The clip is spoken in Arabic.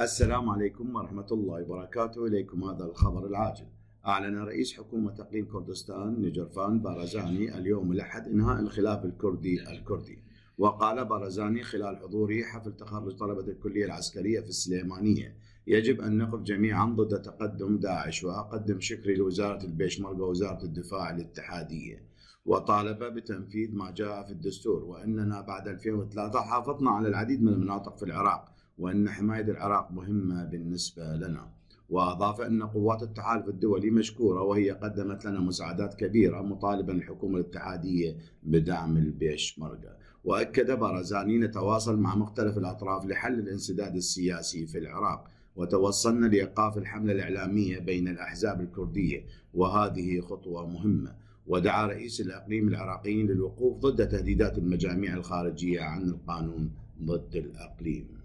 السلام عليكم ورحمة الله وبركاته إليكم هذا الخبر العاجل أعلن رئيس حكومة أقليم كردستان نجرفان بارزاني اليوم الأحد إنهاء الخلاف الكردي الكردي وقال بارزاني خلال حضوره حفل تخرج طلبة الكلية العسكرية في السليمانية يجب أن نقف جميعا ضد تقدم داعش وأقدم شكري لوزارة البيشمركة ووزارة الدفاع الاتحادية وطالب بتنفيذ ما جاء في الدستور وأننا بعد 2003 حافظنا على العديد من المناطق في العراق وأن حماية العراق مهمة بالنسبة لنا وأضاف أن قوات التحالف الدولي مشكورة وهي قدمت لنا مساعدات كبيرة مطالبا الحكومة الاتحادية بدعم البيشمركة وأكد برزاني نتواصل مع مختلف الأطراف لحل الانسداد السياسي في العراق وتوصلنا لإيقاف الحملة الإعلامية بين الأحزاب الكردية وهذه خطوة مهمة ودعا رئيس الأقليم العراقيين للوقوف ضد تهديدات المجاميع الخارجية عن القانون ضد الأقليم